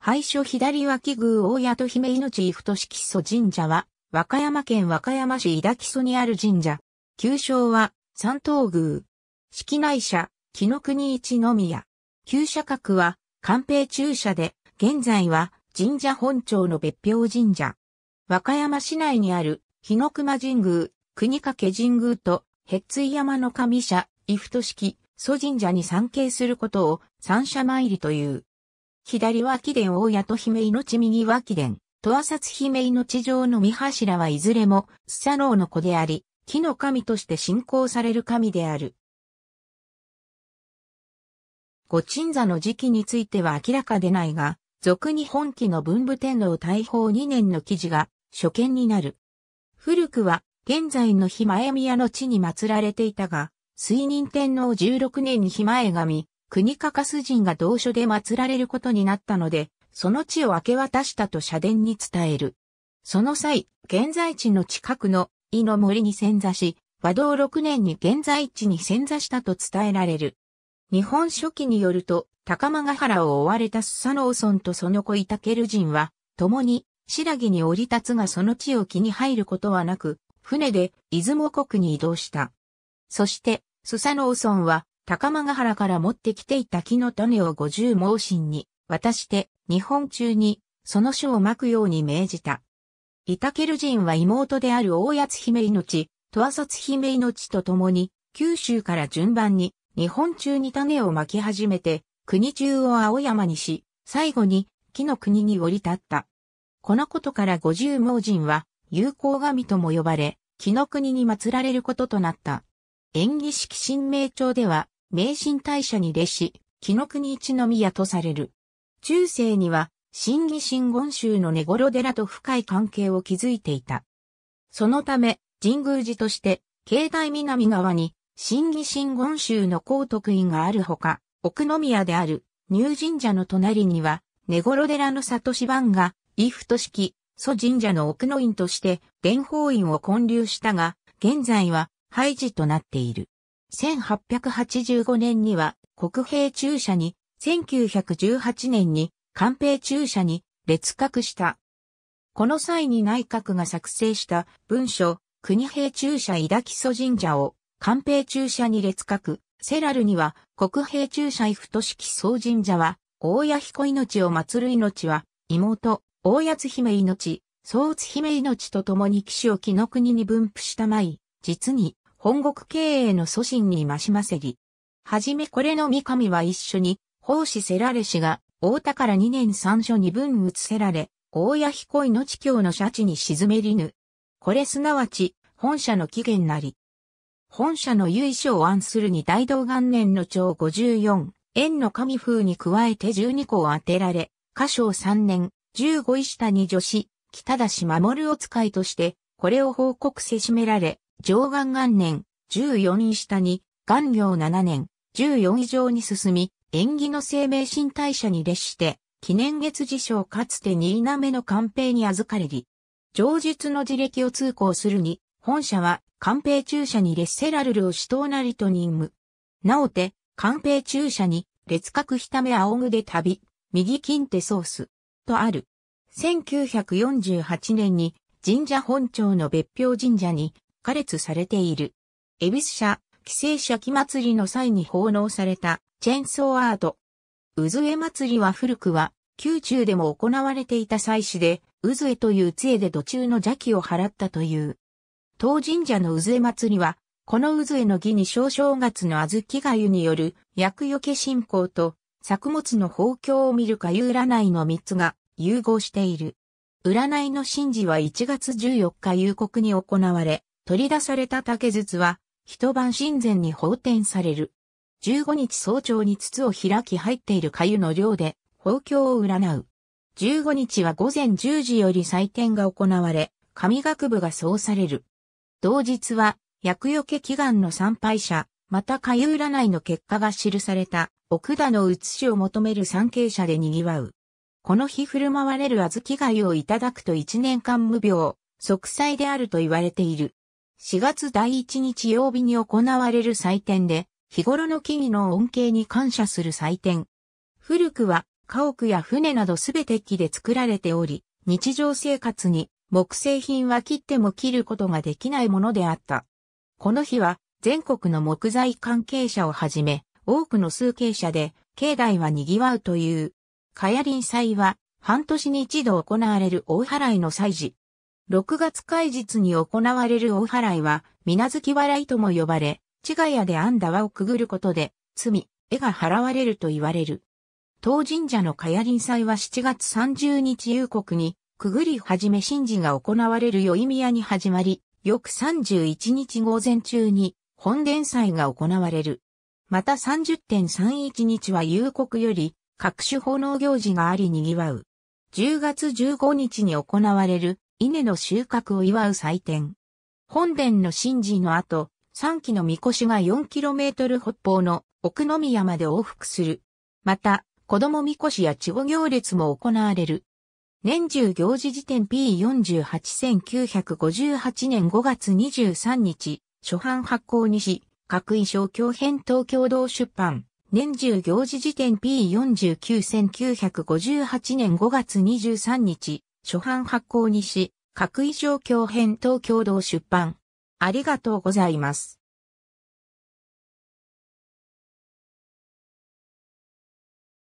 廃所左脇宮大谷と姫命太し基礎神社は、和歌山県和歌山市伊田基祖にある神社。旧称は、三東宮。式内社、木の国一宮。旧社格は、官兵中社で、現在は神社本庁の別表神社。和歌山市内にある、日の熊神宮、国掛神宮と、へっつい山の神社、伊太式、祖神社に参詣することを三社参りという。左は貴殿大谷と姫命右は貴殿、と浅津姫命上の三柱はいずれも、スサノオの子であり、木の神として信仰される神である。ご鎮座の時期については明らかでないが、俗に本記の文武天皇大宝2年の記事が初見になる。古くは現在の日前宮の地に祀られていたが、水任天皇16年に日前神、国かかす人が同所で祀られることになったので、その地を明け渡したと社殿に伝える。その際、現在地の近くの井の森に潜座し、和道6年に現在地に潜座したと伝えられる。日本書紀によると、高間ヶ原を追われたスサノオとその子イタケル人は、共に、白木に降り立つがその地を気に入ることはなく、船で出雲国に移動した。そして、スサノオは、高間ヶ原から持ってきていた木の種を五十盲信に渡して日本中にその書を巻くように命じた。イタケル人は妹である大八姫命、と浅さつ姫命と共に九州から順番に日本中に種をまき始めて国中を青山にし、最後に木の国に降り立った。このことから五十盲人は友好神とも呼ばれ、木の国に祀られることとなった。演技式神明帳では、名神大社に弟子、木の国一宮とされる。中世には、新義新言宗の根頃寺と深い関係を築いていた。そのため、神宮寺として、境内南側に、新義新言宗の高徳院があるほか、奥宮である、入神社の隣には、根頃寺の里志番が、伊布都式、祖神社の奥の院として、伝法院を建立したが、現在は、廃寺となっている。1885年には国兵注射に、1918年に官兵注射に列閣した。この際に内閣が作成した文書、国兵注射伊田木祖神社を官兵注射に列閣、セラルには国兵注射伊太式総神社は、大谷彦命を祀る命は、妹、大谷津姫命、総津姫命と共に騎士を木の国に分布したまい、実に本国経営の祖神に増しませり。はじめこれの三上は一緒に、奉仕せられしが、大田から二年三所二分移せられ、大谷彦井の地境の社地に沈めりぬ。これすなわち、本社の起源なり。本社の由緒を案するに大道元年の長五十四、円の神風に加えて十二個を当てられ、歌唱三年、五5石に女子、北田氏守を使いとして、これを報告せしめられ、上元元年、14位下に、元行7年、14以上に進み、縁起の生命新大社に列して、記念月書をかつて新目の官兵に預かれり、上述の辞歴を通行するに、本社は官兵中社にッセラルルを死闘なりと任務。なおて、官兵中社に、列格。ひため仰ぐで旅、右近手ソース、とある。1948年に神社本庁の別表神社に下列されている。恵比寿社、寄生社期祭りの際に奉納されたチェンソーアート。渦江祭りは古くは、宮中でも行われていた祭祀で、渦江という杖で土中の邪気を払ったという。当神社の渦江祭りは、この渦江の儀に小正月の小豆がゆによる厄除け信仰と作物の豊況を見るかゆ占いの三つが融合している。占いの神事は1月14日夕刻に行われ、取り出された竹筒は、一晩神前に放天される。15日早朝に筒を開き入っている粥の量で、宝鏡を占う。15日は午前10時より祭典が行われ、神学部がそうされる。同日は、薬除け祈願の参拝者、また粥占いの結果が記された、奥田の写しを求める参詣者で賑わう。この日振る舞われる小豆貝をいただくと一年間無病、息災であると言われている。4月第1日曜日に行われる祭典で、日頃の木々の恩恵に感謝する祭典。古くは家屋や船などすべて木で作られており、日常生活に木製品は切っても切ることができないものであった。この日は全国の木材関係者をはじめ、多くの数形者で、境内は賑わうという。かやりん祭は、半年に一度行われる大払いの祭事。6月開日に行われる大払いは、水月払いとも呼ばれ、千ヶ谷で安打輪をくぐることで、罪、絵が払われると言われる。当神社のかやりん祭は7月30日夕刻に、くぐりはじめ神事が行われる宵宮に始まり、翌31日午前中に、本殿祭が行われる。また30.31日は夕刻より、各種奉納行事があり賑わう。10月15日に行われる、稲の収穫を祝う祭典。本殿の神事の後、3基の神輿が4トル北方の奥の宮まで往復する。また、子供神輿や稚方行列も行われる。年中行事時点 P48-1958 年5月23日、初版発行にし、各位小教編東京堂出版。年中行事時点 P49-1958 年5月23日、初版発行にし、各異状況編と共同出版。ありがとうございます。